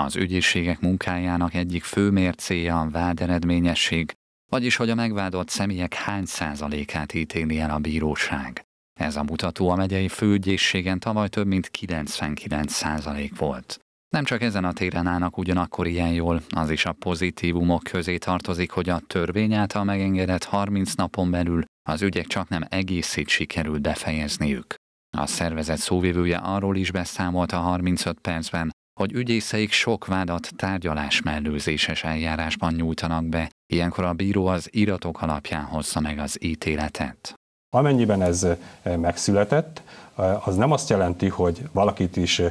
Az ügyészségek munkájának egyik fő mércéje a váderedményesség, vagyis hogy a megvádott személyek hány százalékát ítéli el a bíróság. Ez a mutató a megyei főügyészségen tavaly több mint 99 százalék volt. Nem csak ezen a téren állnak ugyanakkor ilyen jól, az is a pozitívumok közé tartozik, hogy a törvény által megengedett 30 napon belül az ügyek csak nem egészét sikerült befejezniük. A szervezet szóvivője arról is beszámolt a 35 percben, hogy ügyészeik sok vádat tárgyalás mellőzéses eljárásban nyújtanak be, ilyenkor a bíró az iratok alapján hozza meg az ítéletet. Amennyiben ez eh, megszületett, az nem azt jelenti, hogy valakit is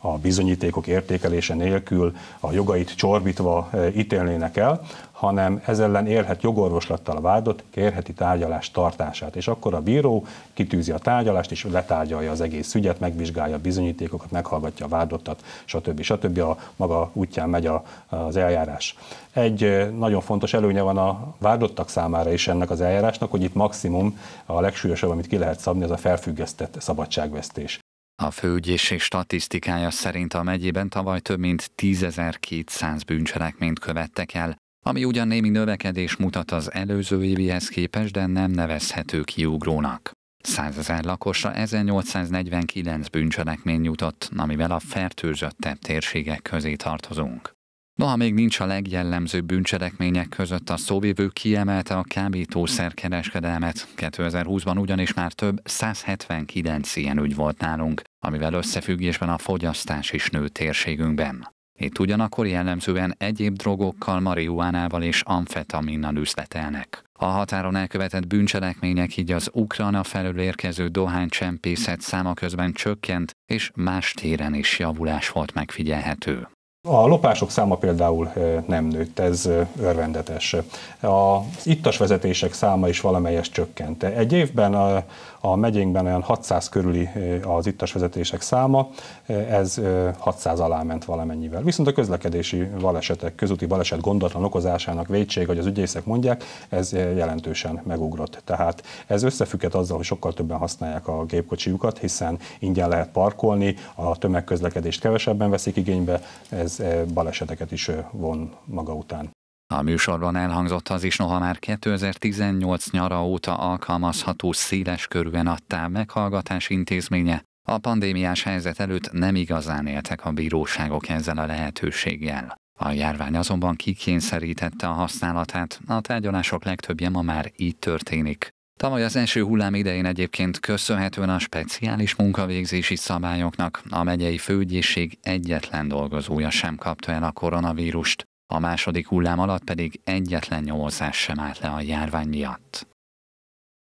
a bizonyítékok értékelése nélkül a jogait csorbítva ítélnének el, hanem ez ellen érhet jogorvoslattal a vádot, kérheti tárgyalás tartását. És akkor a bíró kitűzi a tárgyalást, és letárgyalja az egész ügyet, megvizsgálja a bizonyítékokat, meghallgatja a vádottat, stb. stb. a maga útján megy a, az eljárás. Egy nagyon fontos előnye van a vádottak számára is ennek az eljárásnak, hogy itt maximum a legsúlyosabb, amit ki lehet szabni, az a felfüggesztés beterjesztett szabadságvesztés. A főügyészség statisztikája szerint a megyében tavaly több mint 10.200 bűncselekményt követtek el, ami ugyan némi növekedés mutat az előző évihez képest, de nem nevezhető kiugrónak. 100 ezer lakosra 1849 bűncselekmény jutott, amivel a fertőzöttebb térségek közé tartozunk. Noha még nincs a legjellemzőbb bűncselekmények között, a szóvivő kiemelte a kábítószerkereskedelmet. 2020-ban ugyanis már több 179 ilyen ügy volt nálunk, amivel összefüggésben a fogyasztás is nő térségünkben. Itt ugyanakkor jellemzően egyéb drogokkal, marihuánával és amfetaminnal üzletelnek. A határon elkövetett bűncselekmények így az Ukrajna felől érkező dohánycsempészet száma közben csökkent, és más téren is javulás volt megfigyelhető. A lopások száma például nem nőtt, ez örvendetes. Az ittas vezetések száma is valamelyes csökkent. Egy évben a, a megyénkben olyan 600 körüli az ittas vezetések száma, ez 600 alá ment valamennyivel. Viszont a közlekedési balesetek, közúti baleset gondatlan okozásának vétség, hogy az ügyészek mondják, ez jelentősen megugrott. Tehát ez összefügghet azzal, hogy sokkal többen használják a gépkocsijukat, hiszen ingyen lehet parkolni, a tömegközlekedést kevesebben veszik igénybe, ez Eh, baleseteket is eh, von maga után. A műsorban elhangzott az is, noha már 2018 nyara óta alkalmazható széles körűen adtá meghallgatás intézménye, a pandémiás helyzet előtt nem igazán éltek a bíróságok ezzel a lehetőséggel. A járvány azonban kikényszerítette a használatát, a tárgyalások legtöbbje ma már így történik. Tavaly az első hullám idején egyébként köszönhetően a speciális munkavégzési szabályoknak a megyei főügyészség egyetlen dolgozója sem kapta el a koronavírust, a második hullám alatt pedig egyetlen nyomozás sem állt le a járvány miatt.